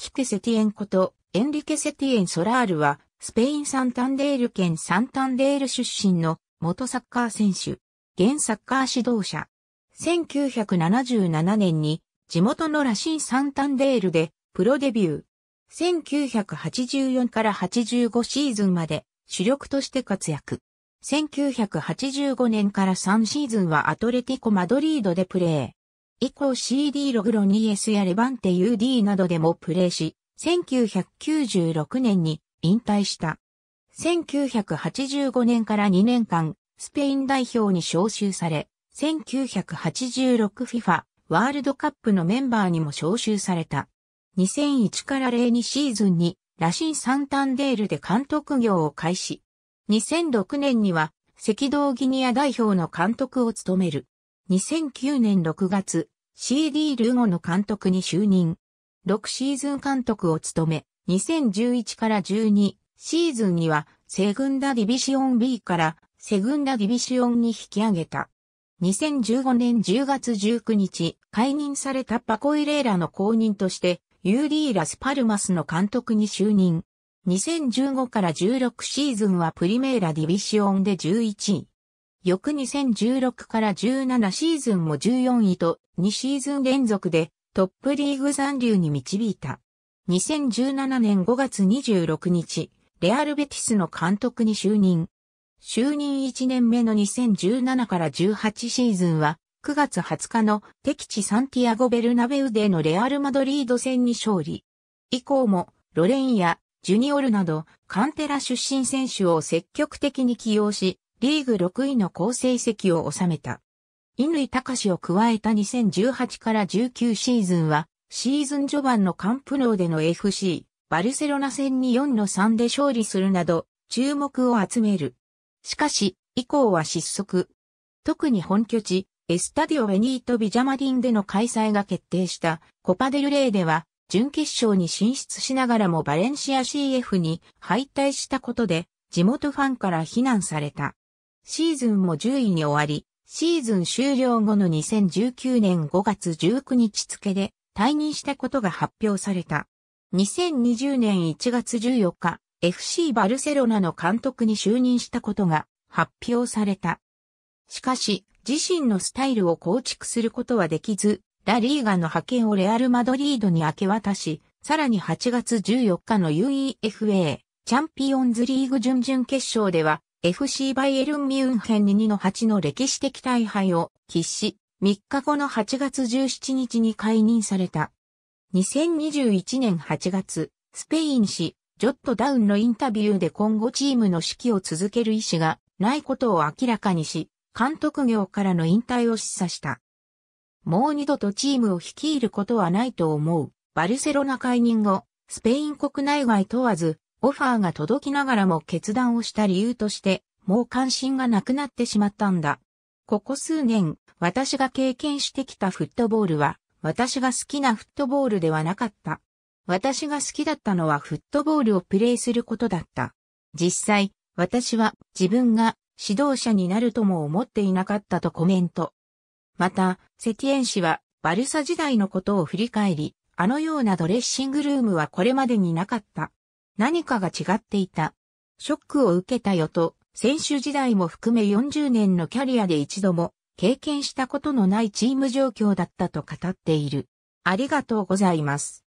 キクセティエンこと、エンリケ・セティエン・ソラールは、スペイン・サンタンデール県サンタンデール出身の元サッカー選手、現サッカー指導者。1977年に地元のラシン・サンタンデールでプロデビュー。1984から85シーズンまで主力として活躍。1985年から3シーズンはアトレティコ・マドリードでプレー。以降 CD ログロエ s やレバンテ UD などでもプレーし、1996年に引退した。1985年から2年間、スペイン代表に招集され、1986FIFA ワールドカップのメンバーにも招集された。2001から02シーズンにラシン・サンタンデールで監督業を開始。2006年には赤道ギニア代表の監督を務める。2009年6月、CD ルゴの監督に就任。6シーズン監督を務め、2011から12シーズンには、セグンダディビシオン B からセグンダディビシオンに引き上げた。2015年10月19日、解任されたパコイレーラの後任として、ユーリー・ラス・パルマスの監督に就任。2015から16シーズンはプリメーラ・ディビシオンで11位。翌2016から17シーズンも14位と2シーズン連続でトップリーグ残留に導いた。2017年5月26日、レアルベティスの監督に就任。就任1年目の2017から18シーズンは9月20日の敵地サンティアゴ・ベルナベウデのレアル・マドリード戦に勝利。以降もロレンやジュニオルなどカンテラ出身選手を積極的に起用し、リーグ6位の好成績を収めた。乾隆を加えた2018から19シーズンは、シーズン序盤のカンプノーでの FC、バルセロナ戦に4の3で勝利するなど、注目を集める。しかし、以降は失速。特に本拠地、エスタディオ・ベニート・ビジャマリンでの開催が決定したコパデルレイでは、準決勝に進出しながらもバレンシア CF に敗退したことで、地元ファンから非難された。シーズンも10位に終わり、シーズン終了後の2019年5月19日付で退任したことが発表された。2020年1月14日、FC バルセロナの監督に就任したことが発表された。しかし、自身のスタイルを構築することはできず、ラリーガの派遣をレアル・マドリードに明け渡し、さらに8月14日の UEFA チャンピオンズリーグ準々決勝では FC バイエルン・ミュンヘン2の8の歴史的大敗を喫し、3日後の8月17日に解任された。2021年8月、スペイン紙、ジョットダウンのインタビューで今後チームの指揮を続ける意思がないことを明らかにし、監督業からの引退を示唆した。もう二度とチームを率いることはないと思う。バルセロナ解任後、スペイン国内外問わず、オファーが届きながらも決断をした理由として、もう関心がなくなってしまったんだ。ここ数年、私が経験してきたフットボールは、私が好きなフットボールではなかった。私が好きだったのはフットボールをプレーすることだった。実際、私は自分が指導者になるとも思っていなかったとコメント。また、セティエン氏はバルサ時代のことを振り返り、あのようなドレッシングルームはこれまでになかった。何かが違っていた。ショックを受けたよと、選手時代も含め40年のキャリアで一度も経験したことのないチーム状況だったと語っている。ありがとうございます。